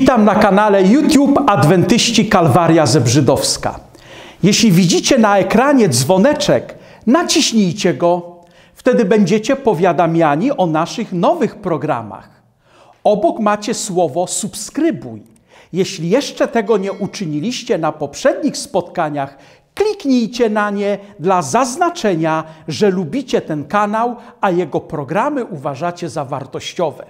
Witam na kanale YouTube Adwentyści Kalwaria Zebrzydowska. Jeśli widzicie na ekranie dzwoneczek, naciśnijcie go. Wtedy będziecie powiadamiani o naszych nowych programach. Obok macie słowo subskrybuj. Jeśli jeszcze tego nie uczyniliście na poprzednich spotkaniach, kliknijcie na nie dla zaznaczenia, że lubicie ten kanał, a jego programy uważacie za wartościowe.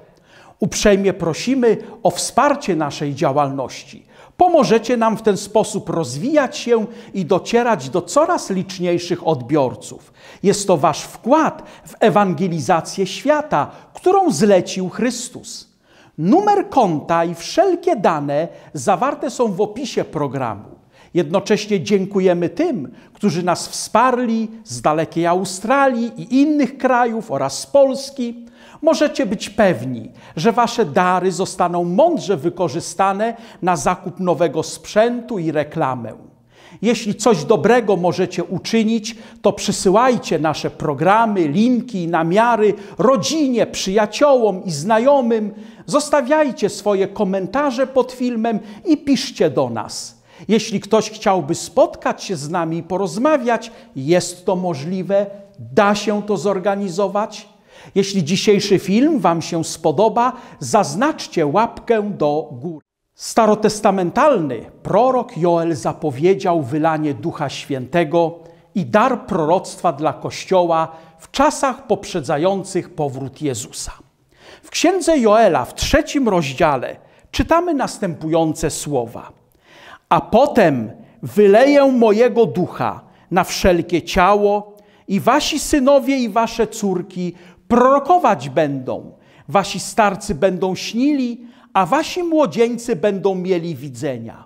Uprzejmie prosimy o wsparcie naszej działalności. Pomożecie nam w ten sposób rozwijać się i docierać do coraz liczniejszych odbiorców. Jest to Wasz wkład w ewangelizację świata, którą zlecił Chrystus. Numer konta i wszelkie dane zawarte są w opisie programu. Jednocześnie dziękujemy tym, którzy nas wsparli z dalekiej Australii i innych krajów oraz z Polski możecie być pewni, że wasze dary zostaną mądrze wykorzystane na zakup nowego sprzętu i reklamę. Jeśli coś dobrego możecie uczynić, to przysyłajcie nasze programy, linki i namiary rodzinie, przyjaciołom i znajomym. Zostawiajcie swoje komentarze pod filmem i piszcie do nas. Jeśli ktoś chciałby spotkać się z nami i porozmawiać, jest to możliwe, da się to zorganizować. Jeśli dzisiejszy film Wam się spodoba, zaznaczcie łapkę do góry. Starotestamentalny prorok Joel zapowiedział wylanie Ducha Świętego i dar proroctwa dla Kościoła w czasach poprzedzających powrót Jezusa. W księdze Joela w trzecim rozdziale czytamy następujące słowa: A potem wyleję mojego ducha na wszelkie ciało, i wasi synowie i wasze córki prorokować będą. Wasi starcy będą śnili, a wasi młodzieńcy będą mieli widzenia.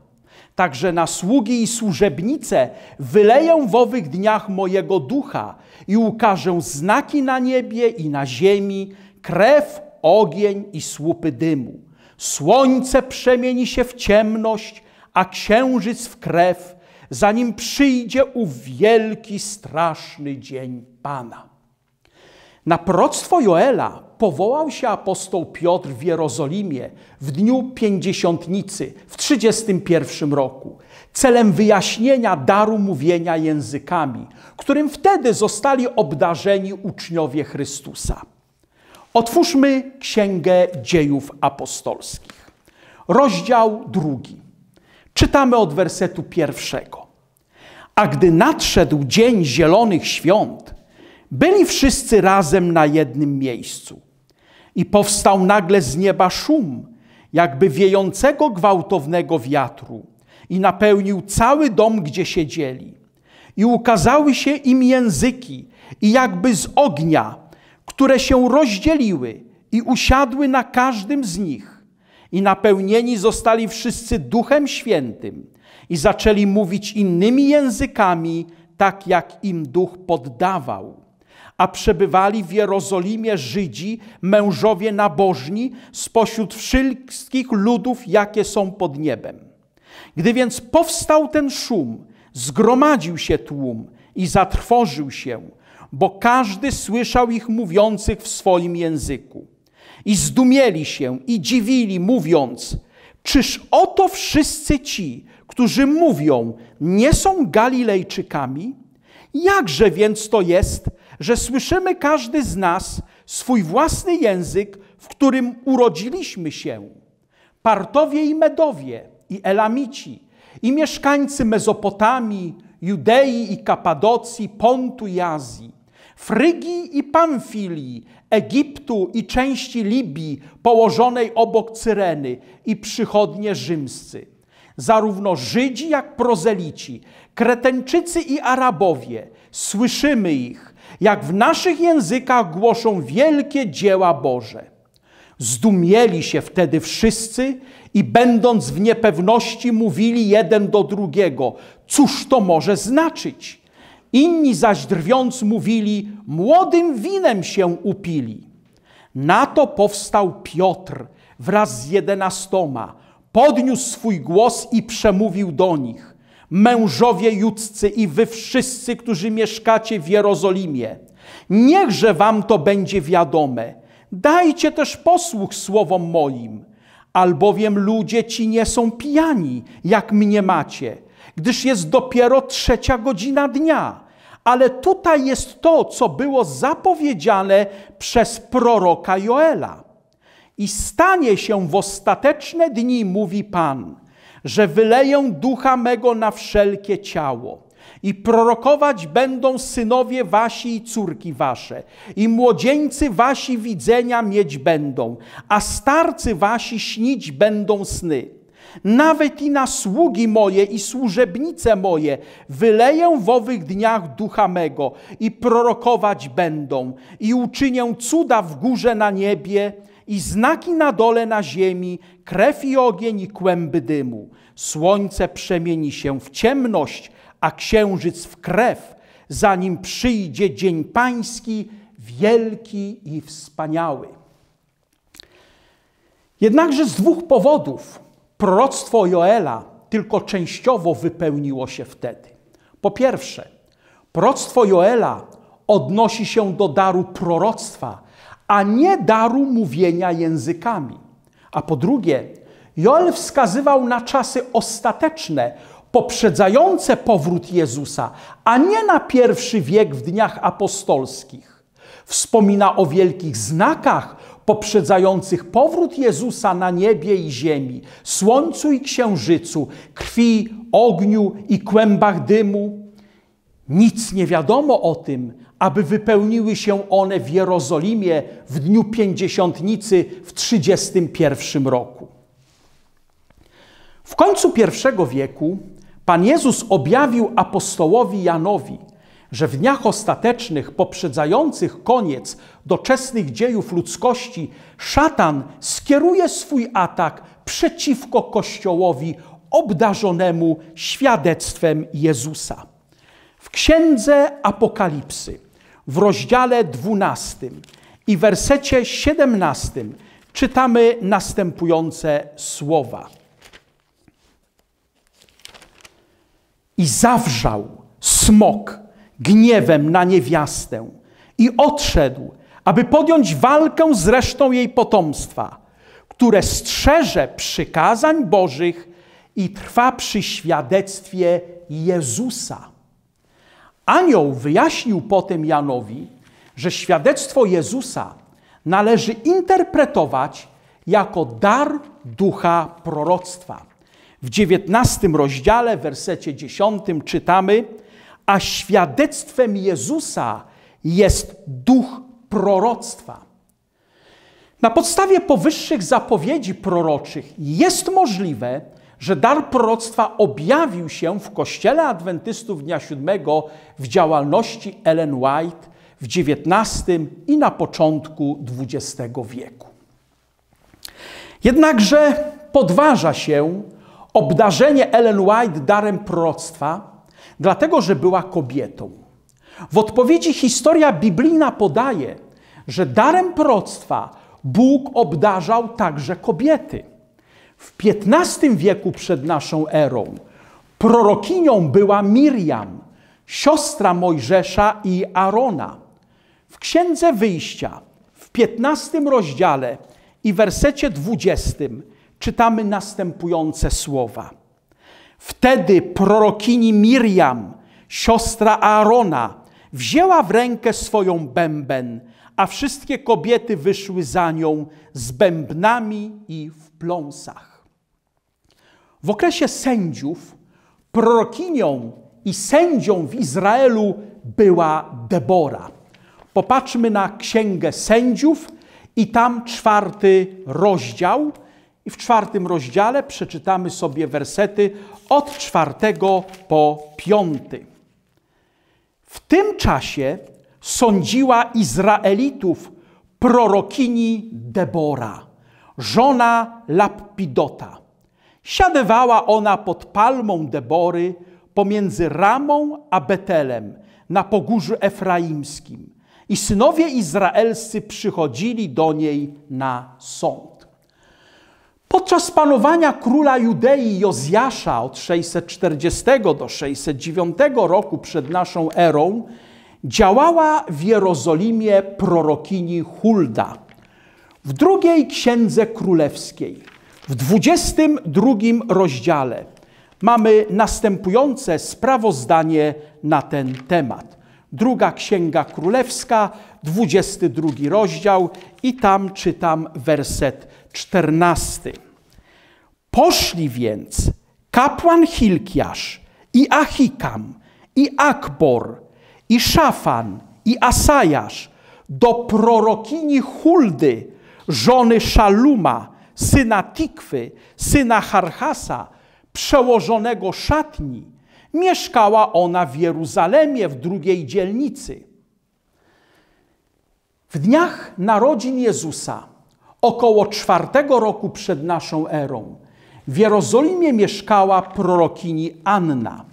Także na sługi i służebnice wyleję w owych dniach mojego ducha i ukażę znaki na niebie i na ziemi, krew, ogień i słupy dymu. Słońce przemieni się w ciemność, a księżyc w krew, zanim przyjdzie u wielki, straszny dzień Pana. Na proctwo Joela powołał się apostoł Piotr w Jerozolimie w dniu pięćdziesiątnicy w 31 roku celem wyjaśnienia daru mówienia językami, którym wtedy zostali obdarzeni uczniowie Chrystusa. Otwórzmy Księgę Dziejów Apostolskich, rozdział drugi. Czytamy od wersetu pierwszego. A gdy nadszedł dzień zielonych świąt, byli wszyscy razem na jednym miejscu. I powstał nagle z nieba szum, jakby wiejącego gwałtownego wiatru, i napełnił cały dom, gdzie siedzieli. I ukazały się im języki, i jakby z ognia, które się rozdzieliły i usiadły na każdym z nich. I napełnieni zostali wszyscy Duchem Świętym i zaczęli mówić innymi językami, tak jak im Duch poddawał a przebywali w Jerozolimie Żydzi, mężowie nabożni spośród wszystkich ludów, jakie są pod niebem. Gdy więc powstał ten szum, zgromadził się tłum i zatrwożył się, bo każdy słyszał ich mówiących w swoim języku. I zdumieli się i dziwili, mówiąc: Czyż oto wszyscy ci, którzy mówią, nie są Galilejczykami? Jakże więc to jest, że słyszymy każdy z nas swój własny język, w którym urodziliśmy się. Partowie i Medowie i Elamici i mieszkańcy Mezopotamii, Judei i Kapadocji, Pontu i Azji, Frygii i Pamfilii, Egiptu i części Libii położonej obok Cyreny i przychodnie rzymscy. Zarówno Żydzi jak prozelici, Kretenczycy i Arabowie, słyszymy ich, jak w naszych językach głoszą wielkie dzieła Boże. Zdumieli się wtedy wszyscy i będąc w niepewności mówili jeden do drugiego, cóż to może znaczyć? Inni zaś drwiąc mówili, młodym winem się upili. Na to powstał Piotr wraz z jedenastoma, podniósł swój głos i przemówił do nich mężowie judzcy i wy wszyscy, którzy mieszkacie w Jerozolimie. Niechże wam to będzie wiadome. Dajcie też posłuch słowom moim, albowiem ludzie ci nie są pijani, jak mnie macie, gdyż jest dopiero trzecia godzina dnia. Ale tutaj jest to, co było zapowiedziane przez proroka Joela. I stanie się w ostateczne dni, mówi Pan – że wyleję ducha mego na wszelkie ciało. I prorokować będą synowie wasi i córki wasze, i młodzieńcy wasi widzenia mieć będą, a starcy wasi śnić będą sny. Nawet i na sługi moje i służebnice moje wyleję w owych dniach ducha mego i prorokować będą, i uczynię cuda w górze na niebie, i znaki na dole na ziemi, krew i ogień i kłęby dymu. Słońce przemieni się w ciemność, a księżyc w krew, zanim przyjdzie dzień pański, wielki i wspaniały. Jednakże z dwóch powodów proroctwo Joela tylko częściowo wypełniło się wtedy. Po pierwsze, proroctwo Joela odnosi się do daru proroctwa, a nie daru mówienia językami. A po drugie, Joel wskazywał na czasy ostateczne, poprzedzające powrót Jezusa, a nie na pierwszy wiek w dniach apostolskich. Wspomina o wielkich znakach poprzedzających powrót Jezusa na niebie i ziemi, słońcu i księżycu, krwi, ogniu i kłębach dymu. Nic nie wiadomo o tym, aby wypełniły się one w Jerozolimie w dniu pięćdziesiątnicy w 31 roku. W końcu I wieku Pan Jezus objawił apostołowi Janowi, że w dniach ostatecznych poprzedzających koniec doczesnych dziejów ludzkości szatan skieruje swój atak przeciwko Kościołowi obdarzonemu świadectwem Jezusa. W księdze Apokalipsy w rozdziale 12 i wersecie 17 czytamy następujące słowa. I zawrzał smok gniewem na niewiastę i odszedł, aby podjąć walkę z resztą jej potomstwa, które strzeże przykazań Bożych i trwa przy świadectwie Jezusa. Anioł wyjaśnił potem Janowi, że świadectwo Jezusa należy interpretować jako dar ducha proroctwa. W dziewiętnastym rozdziale, wersecie dziesiątym czytamy, a świadectwem Jezusa jest duch proroctwa. Na podstawie powyższych zapowiedzi proroczych jest możliwe, że dar proroctwa objawił się w Kościele Adwentystów Dnia Siódmego w działalności Ellen White w XIX i na początku XX wieku. Jednakże podważa się obdarzenie Ellen White darem proroctwa, dlatego że była kobietą. W odpowiedzi historia biblijna podaje, że darem proroctwa Bóg obdarzał także kobiety. W XV wieku przed naszą erą prorokinią była Miriam, siostra Mojżesza i Arona. W Księdze Wyjścia w XV rozdziale i wersecie 20 czytamy następujące słowa. Wtedy prorokini Miriam, siostra Arona, wzięła w rękę swoją bęben – a wszystkie kobiety wyszły za nią z bębnami i w pląsach. W okresie sędziów prorokinią i sędzią w Izraelu była Debora. Popatrzmy na Księgę Sędziów i tam czwarty rozdział. I w czwartym rozdziale przeczytamy sobie wersety od czwartego po piąty. W tym czasie sądziła Izraelitów prorokini Debora, żona Lapidota. Siadywała ona pod palmą Debory pomiędzy Ramą a Betelem na pogórzu efraimskim i synowie izraelscy przychodzili do niej na sąd. Podczas panowania króla Judei Jozjasza od 640 do 609 roku przed naszą erą działała w Jerozolimie prorokini Hulda. W drugiej księdze królewskiej, w 22 rozdziale, mamy następujące sprawozdanie na ten temat. Druga księga królewska, 22 rozdział, i tam czytam werset 14. Poszli więc kapłan Hilkiasz i Achikam i Akbor i Szafan, i Asajasz do prorokini Huldy, żony Szaluma, syna Tikwy, syna Harhasa, przełożonego szatni, mieszkała ona w Jeruzalemie w drugiej dzielnicy. W dniach narodzin Jezusa, około czwartego roku przed naszą erą, w Jerozolimie mieszkała prorokini Anna.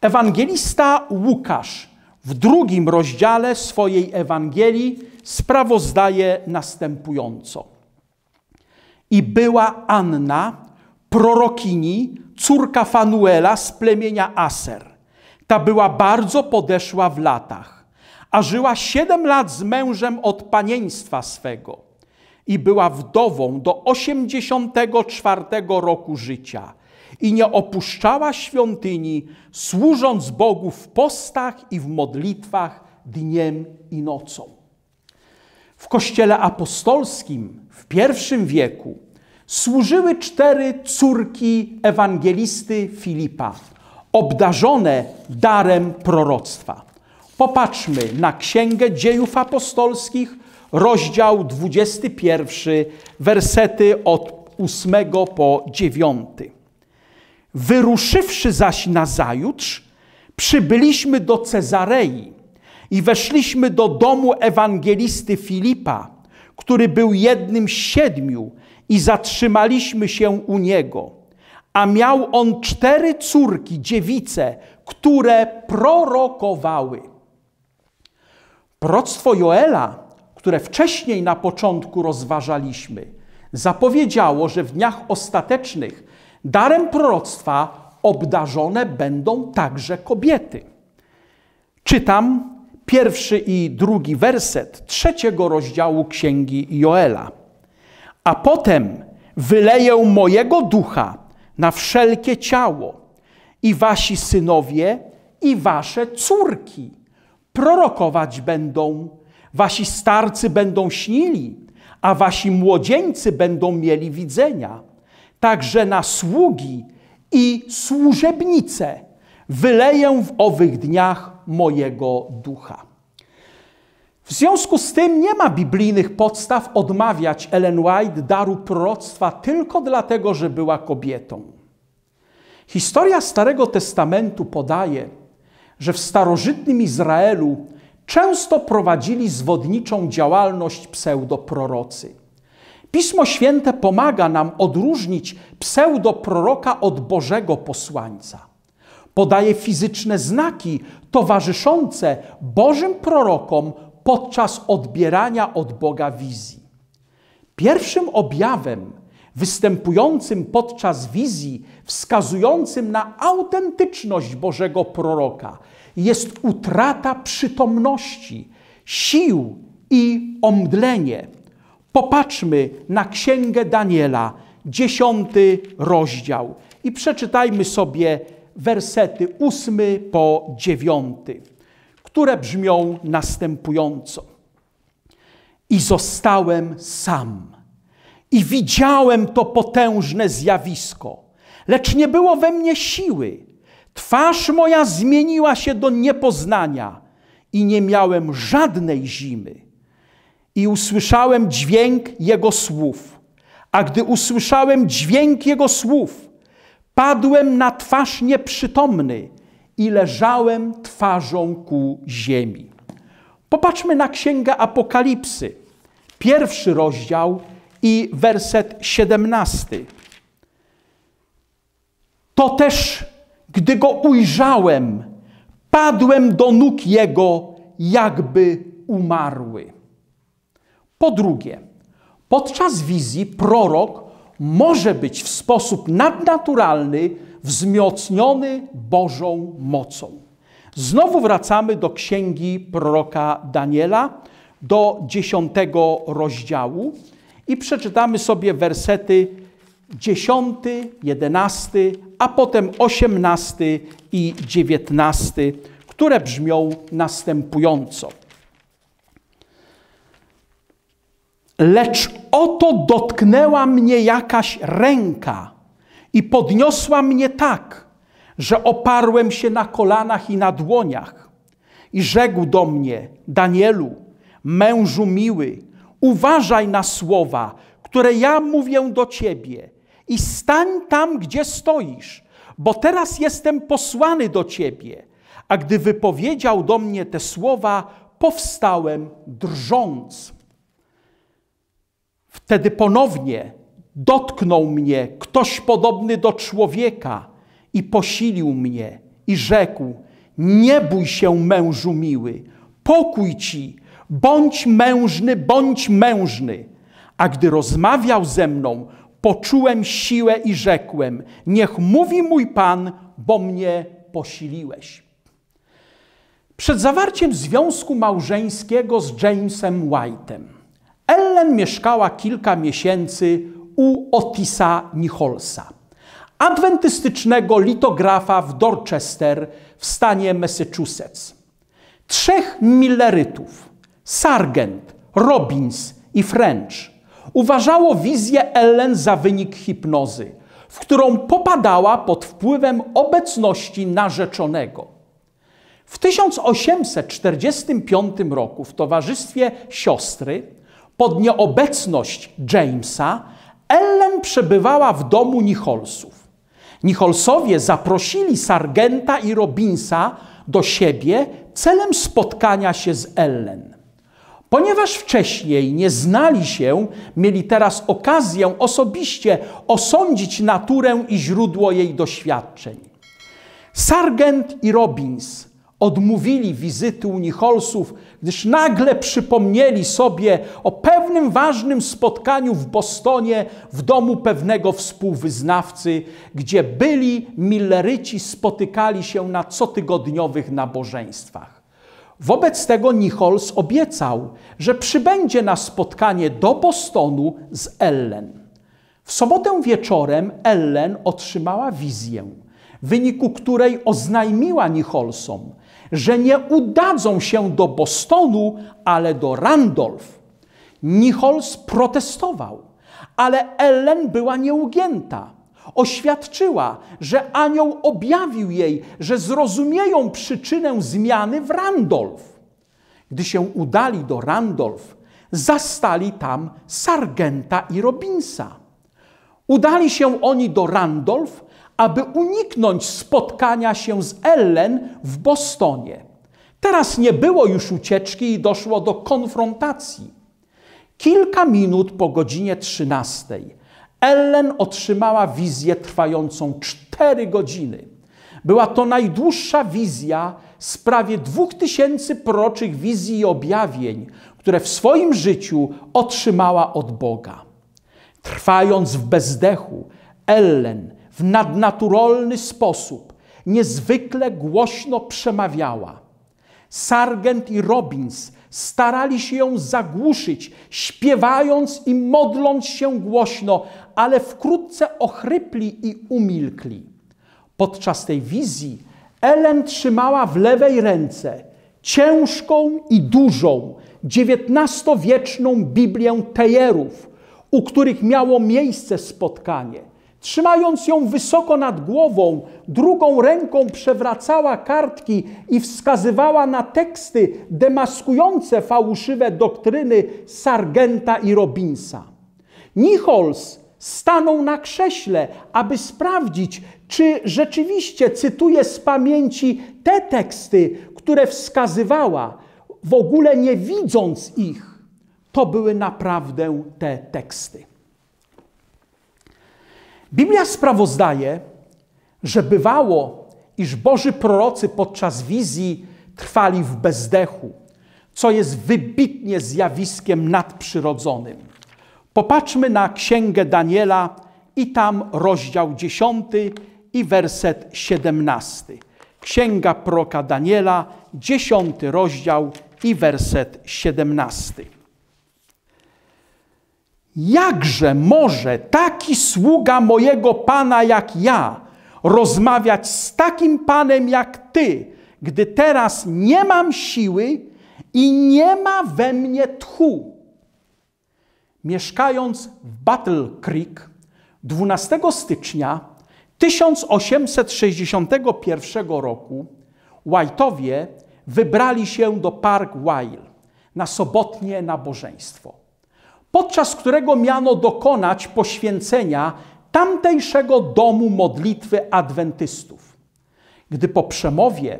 Ewangelista Łukasz w drugim rozdziale swojej Ewangelii sprawozdaje następująco. I była Anna, prorokini, córka Fanuela z plemienia Aser. Ta była bardzo podeszła w latach, a żyła siedem lat z mężem od panieństwa swego i była wdową do osiemdziesiątego czwartego roku życia – i nie opuszczała świątyni, służąc Bogu w postach i w modlitwach dniem i nocą. W kościele apostolskim w pierwszym wieku służyły cztery córki ewangelisty Filipa, obdarzone darem proroctwa. Popatrzmy na Księgę Dziejów Apostolskich, rozdział 21, wersety od 8 po 9. Wyruszywszy zaś nazajutrz, przybyliśmy do Cezarei i weszliśmy do domu ewangelisty Filipa, który był jednym z siedmiu, i zatrzymaliśmy się u niego. A miał on cztery córki, dziewice, które prorokowały. Proctwo Joela, które wcześniej na początku rozważaliśmy, zapowiedziało, że w dniach ostatecznych Darem proroctwa obdarzone będą także kobiety. Czytam pierwszy i drugi werset trzeciego rozdziału księgi Joela. A potem wyleję mojego ducha na wszelkie ciało i wasi synowie i wasze córki prorokować będą, wasi starcy będą śnili, a wasi młodzieńcy będą mieli widzenia także na sługi i służebnice wyleję w owych dniach mojego ducha. W związku z tym nie ma biblijnych podstaw odmawiać Ellen White daru proroctwa tylko dlatego, że była kobietą. Historia Starego Testamentu podaje, że w starożytnym Izraelu często prowadzili zwodniczą działalność pseudoprorocy. Pismo Święte pomaga nam odróżnić pseudoproroka od Bożego posłańca. Podaje fizyczne znaki towarzyszące Bożym prorokom podczas odbierania od Boga wizji. Pierwszym objawem występującym podczas wizji, wskazującym na autentyczność Bożego proroka, jest utrata przytomności, sił i omdlenie. Popatrzmy na Księgę Daniela, dziesiąty rozdział i przeczytajmy sobie wersety ósmy po dziewiąty, które brzmią następująco. I zostałem sam i widziałem to potężne zjawisko, lecz nie było we mnie siły. Twarz moja zmieniła się do niepoznania i nie miałem żadnej zimy i usłyszałem dźwięk Jego słów. A gdy usłyszałem dźwięk Jego słów, padłem na twarz nieprzytomny i leżałem twarzą ku ziemi. Popatrzmy na Księgę Apokalipsy, pierwszy rozdział i werset 17. To też, gdy go ujrzałem, padłem do nóg jego, jakby umarły. Po drugie, podczas wizji prorok może być w sposób nadnaturalny wzmocniony Bożą mocą. Znowu wracamy do księgi proroka Daniela, do dziesiątego rozdziału i przeczytamy sobie wersety dziesiąty, jedenasty, a potem osiemnasty i dziewiętnasty, które brzmią następująco. Lecz oto dotknęła mnie jakaś ręka i podniosła mnie tak, że oparłem się na kolanach i na dłoniach. I rzekł do mnie: Danielu, mężu miły, uważaj na słowa, które ja mówię do ciebie, i stań tam, gdzie stoisz, bo teraz jestem posłany do ciebie. A gdy wypowiedział do mnie te słowa, powstałem drżąc. Wtedy ponownie dotknął mnie ktoś podobny do człowieka i posilił mnie i rzekł: Nie bój się, mężu miły, pokój ci, bądź mężny, bądź mężny. A gdy rozmawiał ze mną, poczułem siłę i rzekłem: Niech mówi mój Pan, bo mnie posiliłeś. Przed zawarciem związku małżeńskiego z Jamesem White'em Ellen mieszkała kilka miesięcy u Otisa Nicholsa, adwentystycznego litografa w Dorchester w stanie Massachusetts. Trzech millerytów, Sargent, Robbins i French, uważało wizję Ellen za wynik hipnozy, w którą popadała pod wpływem obecności narzeczonego. W 1845 roku w towarzystwie siostry pod nieobecność Jamesa, Ellen przebywała w domu Nicholsów. Nicholsowie zaprosili Sargenta i Robinsa do siebie celem spotkania się z Ellen. Ponieważ wcześniej nie znali się, mieli teraz okazję osobiście osądzić naturę i źródło jej doświadczeń. Sargent i Robins odmówili wizyty u Nicholsów, gdyż nagle przypomnieli sobie o pewnym ważnym spotkaniu w Bostonie w domu pewnego współwyznawcy, gdzie byli Milleryci spotykali się na cotygodniowych nabożeństwach. Wobec tego Nichols obiecał, że przybędzie na spotkanie do Bostonu z Ellen. W sobotę wieczorem Ellen otrzymała wizję, w wyniku której oznajmiła Nicholsom, że nie udadzą się do Bostonu, ale do Randolph. Nichols protestował, ale Ellen była nieugięta. Oświadczyła, że anioł objawił jej, że zrozumieją przyczynę zmiany w Randolph. Gdy się udali do Randolph, zastali tam sargenta i Robinsa. Udali się oni do Randolph, aby uniknąć spotkania się z Ellen w Bostonie. Teraz nie było już ucieczki i doszło do konfrontacji. Kilka minut po godzinie 13 Ellen otrzymała wizję trwającą 4 godziny. Była to najdłuższa wizja z prawie 2000 proroczych wizji i objawień, które w swoim życiu otrzymała od Boga. Trwając w bezdechu, Ellen w nadnaturalny sposób niezwykle głośno przemawiała. Sargent i Robbins starali się ją zagłuszyć, śpiewając i modląc się głośno, ale wkrótce ochrypli i umilkli. Podczas tej wizji Ellen trzymała w lewej ręce ciężką i dużą, XIX-wieczną Biblię Tejerów, u których miało miejsce spotkanie. Trzymając ją wysoko nad głową, drugą ręką przewracała kartki i wskazywała na teksty demaskujące fałszywe doktryny Sargenta i Robinsa. Nichols stanął na krześle, aby sprawdzić, czy rzeczywiście cytuje z pamięci te teksty, które wskazywała, w ogóle nie widząc ich. To były naprawdę te teksty. Biblia sprawozdaje, że bywało, iż Boży prorocy podczas wizji trwali w bezdechu, co jest wybitnie zjawiskiem nadprzyrodzonym. Popatrzmy na Księgę Daniela i tam rozdział 10 i werset 17. Księga proroka Daniela, 10 rozdział i werset 17. Jakże może taki sługa mojego Pana jak ja rozmawiać z takim Panem jak Ty, gdy teraz nie mam siły i nie ma we mnie tchu? Mieszkając w Battle Creek 12 stycznia 1861 roku Whiteowie wybrali się do Park Weil na sobotnie nabożeństwo podczas którego miano dokonać poświęcenia tamtejszego domu modlitwy adwentystów. Gdy po przemowie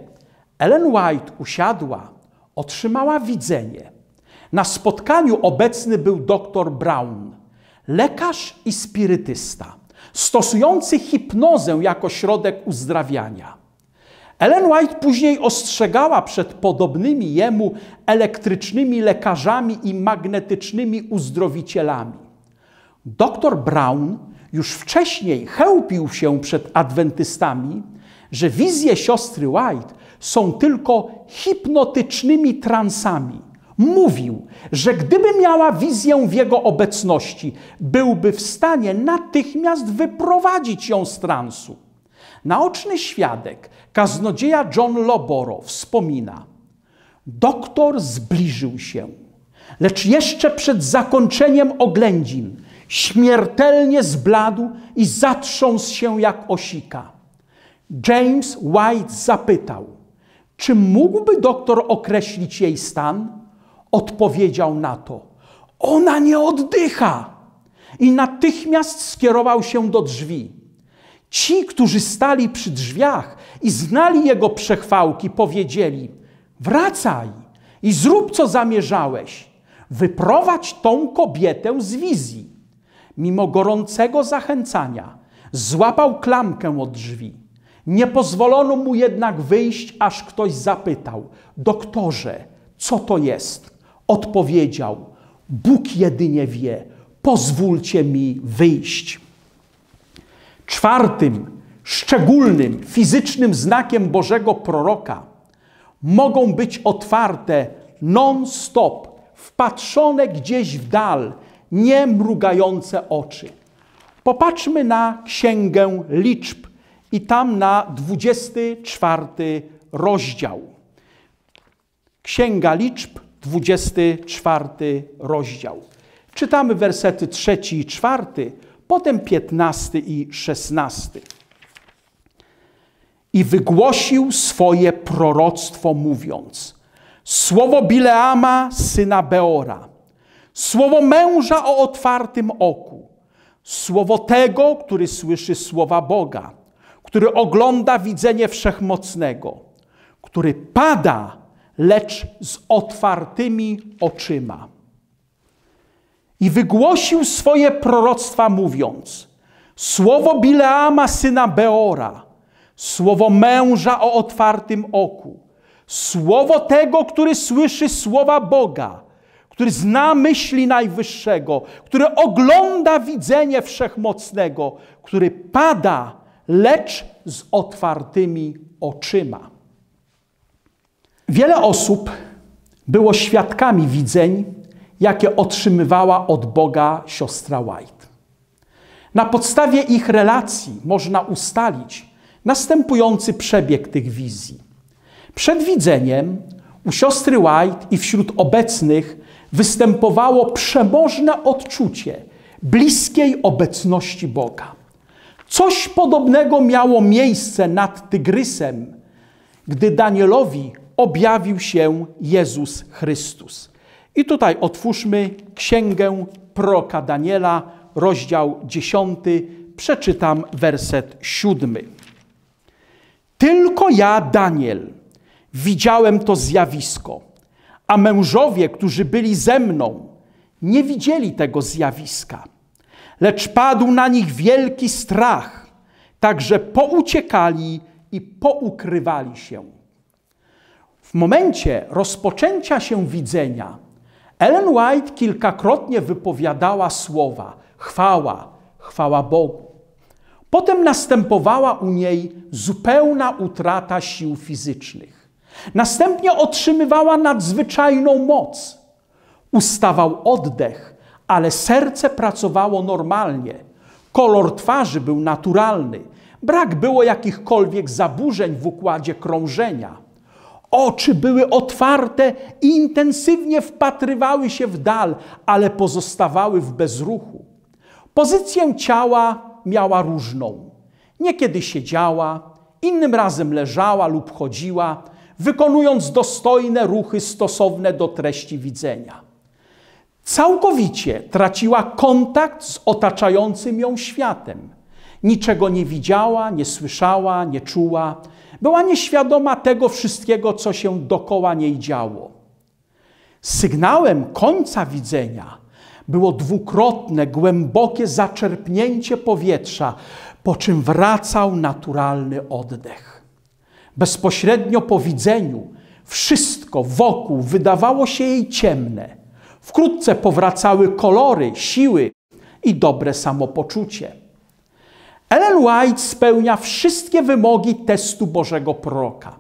Ellen White usiadła, otrzymała widzenie. Na spotkaniu obecny był dr Brown, lekarz i spirytysta, stosujący hipnozę jako środek uzdrawiania. Ellen White później ostrzegała przed podobnymi jemu elektrycznymi lekarzami i magnetycznymi uzdrowicielami. Doktor Brown już wcześniej chełpił się przed adwentystami, że wizje siostry White są tylko hipnotycznymi transami. Mówił, że gdyby miała wizję w jego obecności, byłby w stanie natychmiast wyprowadzić ją z transu. Naoczny świadek, kaznodzieja John Loboro wspomina: Doktor zbliżył się, lecz jeszcze przed zakończeniem oględzin śmiertelnie zbladł i zatrząsł się jak osika. James White zapytał: Czy mógłby doktor określić jej stan? Odpowiedział na to: Ona nie oddycha! I natychmiast skierował się do drzwi. Ci, którzy stali przy drzwiach i znali jego przechwałki, powiedzieli: Wracaj i zrób, co zamierzałeś. Wyprowadź tą kobietę z wizji. Mimo gorącego zachęcania, złapał klamkę od drzwi. Nie pozwolono mu jednak wyjść, aż ktoś zapytał: Doktorze, co to jest? Odpowiedział: Bóg jedynie wie, pozwólcie mi wyjść. Czwartym, szczególnym, fizycznym znakiem Bożego proroka mogą być otwarte non-stop, wpatrzone gdzieś w dal, nie mrugające oczy. Popatrzmy na Księgę Liczb i tam na 24 rozdział. Księga Liczb, 24 rozdział. Czytamy wersety 3 i 4 Potem 15 i 16. I wygłosił swoje proroctwo, mówiąc: Słowo Bileama, syna Beora, słowo męża o otwartym oku, słowo tego, który słyszy słowa Boga, który ogląda widzenie wszechmocnego, który pada, lecz z otwartymi oczyma i wygłosił swoje proroctwa mówiąc Słowo Bileama syna Beora, słowo męża o otwartym oku, słowo tego, który słyszy słowa Boga, który zna myśli Najwyższego, który ogląda widzenie Wszechmocnego, który pada, lecz z otwartymi oczyma. Wiele osób było świadkami widzeń, jakie otrzymywała od Boga siostra White. Na podstawie ich relacji można ustalić następujący przebieg tych wizji. Przed widzeniem u siostry White i wśród obecnych występowało przemożne odczucie bliskiej obecności Boga. Coś podobnego miało miejsce nad Tygrysem, gdy Danielowi objawił się Jezus Chrystus. I tutaj otwórzmy Księgę Proka Daniela, rozdział 10, przeczytam werset 7. Tylko ja, Daniel, widziałem to zjawisko, a mężowie, którzy byli ze mną, nie widzieli tego zjawiska. Lecz padł na nich wielki strach, tak że pouciekali i poukrywali się. W momencie rozpoczęcia się widzenia, Ellen White kilkakrotnie wypowiadała słowa chwała, chwała Bogu. Potem następowała u niej zupełna utrata sił fizycznych. Następnie otrzymywała nadzwyczajną moc. Ustawał oddech, ale serce pracowało normalnie. Kolor twarzy był naturalny. Brak było jakichkolwiek zaburzeń w układzie krążenia. Oczy były otwarte i intensywnie wpatrywały się w dal, ale pozostawały w bezruchu. Pozycję ciała miała różną. Niekiedy siedziała, innym razem leżała lub chodziła, wykonując dostojne ruchy stosowne do treści widzenia. Całkowicie traciła kontakt z otaczającym ją światem. Niczego nie widziała, nie słyszała, nie czuła, była nieświadoma tego wszystkiego, co się dokoła niej działo. Sygnałem końca widzenia było dwukrotne, głębokie zaczerpnięcie powietrza, po czym wracał naturalny oddech. Bezpośrednio po widzeniu wszystko wokół wydawało się jej ciemne. Wkrótce powracały kolory, siły i dobre samopoczucie. Ellen White spełnia wszystkie wymogi testu Bożego Proroka.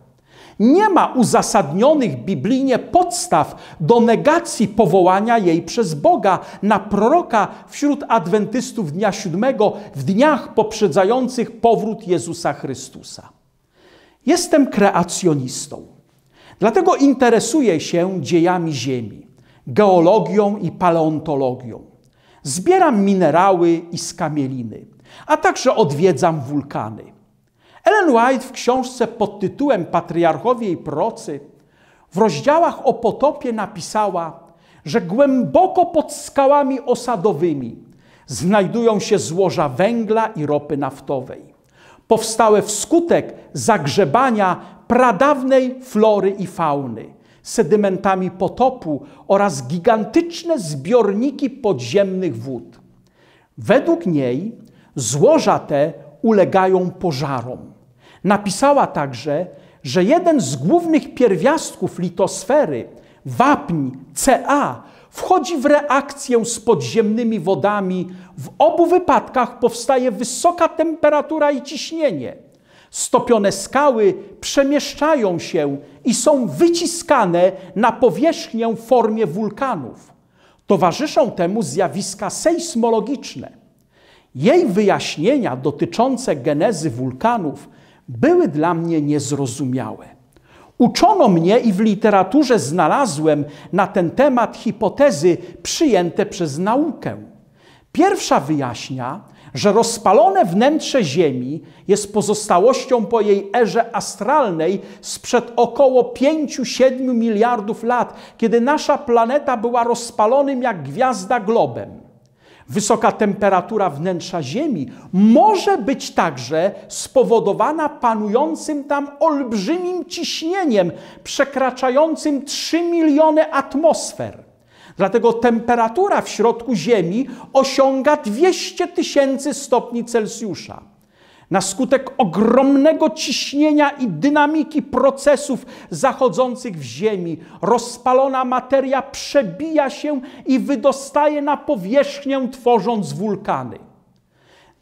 Nie ma uzasadnionych biblijnie podstaw do negacji powołania jej przez Boga na proroka wśród adwentystów dnia siódmego w dniach poprzedzających powrót Jezusa Chrystusa. Jestem kreacjonistą, dlatego interesuję się dziejami Ziemi, geologią i paleontologią. Zbieram minerały i skamieliny a także odwiedzam wulkany. Ellen White w książce pod tytułem Patriarchowie i Procy w rozdziałach o potopie napisała, że głęboko pod skałami osadowymi znajdują się złoża węgla i ropy naftowej, powstałe wskutek zagrzebania pradawnej flory i fauny, sedymentami potopu oraz gigantyczne zbiorniki podziemnych wód. Według niej Złoża te ulegają pożarom. Napisała także, że jeden z głównych pierwiastków litosfery, wapń Ca, wchodzi w reakcję z podziemnymi wodami. W obu wypadkach powstaje wysoka temperatura i ciśnienie. Stopione skały przemieszczają się i są wyciskane na powierzchnię w formie wulkanów. Towarzyszą temu zjawiska sejsmologiczne. Jej wyjaśnienia dotyczące genezy wulkanów były dla mnie niezrozumiałe. Uczono mnie i w literaturze znalazłem na ten temat hipotezy przyjęte przez naukę. Pierwsza wyjaśnia, że rozpalone wnętrze Ziemi jest pozostałością po jej erze astralnej sprzed około 5-7 miliardów lat, kiedy nasza planeta była rozpalonym jak gwiazda globem. Wysoka temperatura wnętrza Ziemi może być także spowodowana panującym tam olbrzymim ciśnieniem przekraczającym 3 miliony atmosfer. Dlatego temperatura w środku Ziemi osiąga 200 tysięcy stopni Celsjusza na skutek ogromnego ciśnienia i dynamiki procesów zachodzących w Ziemi. Rozpalona materia przebija się i wydostaje na powierzchnię, tworząc wulkany.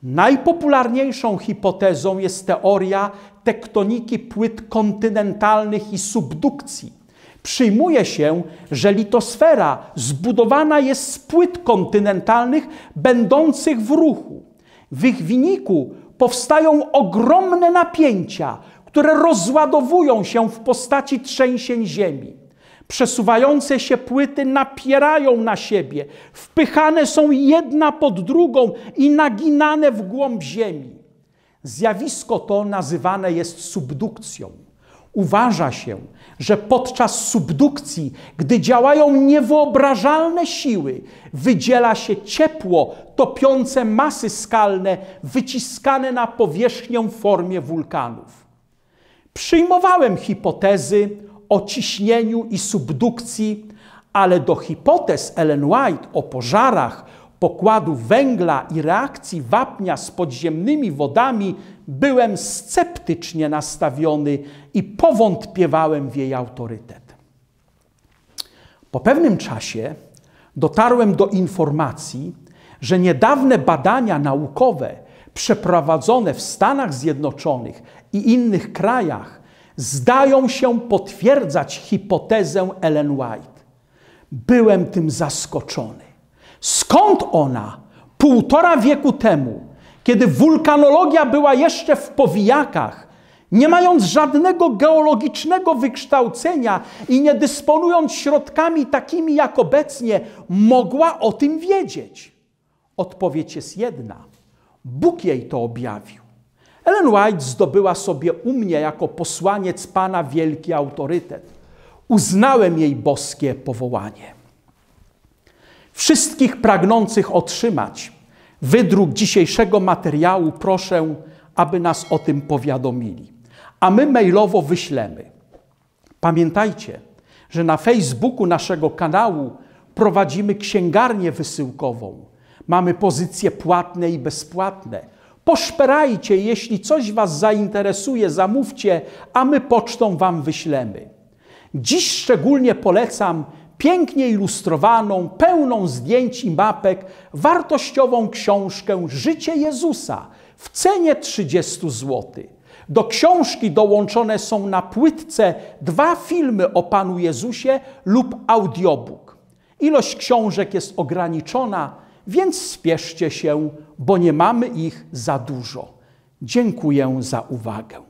Najpopularniejszą hipotezą jest teoria tektoniki płyt kontynentalnych i subdukcji. Przyjmuje się, że litosfera zbudowana jest z płyt kontynentalnych będących w ruchu. W ich wyniku powstają ogromne napięcia, które rozładowują się w postaci trzęsień ziemi. Przesuwające się płyty napierają na siebie, wpychane są jedna pod drugą i naginane w głąb ziemi. Zjawisko to nazywane jest subdukcją. Uważa się, że podczas subdukcji, gdy działają niewyobrażalne siły, wydziela się ciepło topiące masy skalne wyciskane na powierzchnię w formie wulkanów. Przyjmowałem hipotezy o ciśnieniu i subdukcji, ale do hipotez Ellen White o pożarach pokładu węgla i reakcji wapnia z podziemnymi wodami byłem sceptycznie nastawiony i powątpiewałem w jej autorytet. Po pewnym czasie dotarłem do informacji, że niedawne badania naukowe przeprowadzone w Stanach Zjednoczonych i innych krajach zdają się potwierdzać hipotezę Ellen White. Byłem tym zaskoczony. Skąd ona półtora wieku temu, kiedy wulkanologia była jeszcze w powijakach, nie mając żadnego geologicznego wykształcenia i nie dysponując środkami takimi jak obecnie, mogła o tym wiedzieć? Odpowiedź jest jedna. Bóg jej to objawił. Ellen White zdobyła sobie u mnie jako posłaniec Pana wielki autorytet. Uznałem jej boskie powołanie. Wszystkich pragnących otrzymać wydruk dzisiejszego materiału proszę, aby nas o tym powiadomili. A my mailowo wyślemy. Pamiętajcie, że na Facebooku naszego kanału prowadzimy księgarnię wysyłkową. Mamy pozycje płatne i bezpłatne. Poszperajcie, jeśli coś Was zainteresuje, zamówcie, a my pocztą Wam wyślemy. Dziś szczególnie polecam pięknie ilustrowaną, pełną zdjęć i mapek, wartościową książkę Życie Jezusa w cenie 30 zł. Do książki dołączone są na płytce dwa filmy o Panu Jezusie lub audiobook. Ilość książek jest ograniczona, więc spieszcie się, bo nie mamy ich za dużo. Dziękuję za uwagę.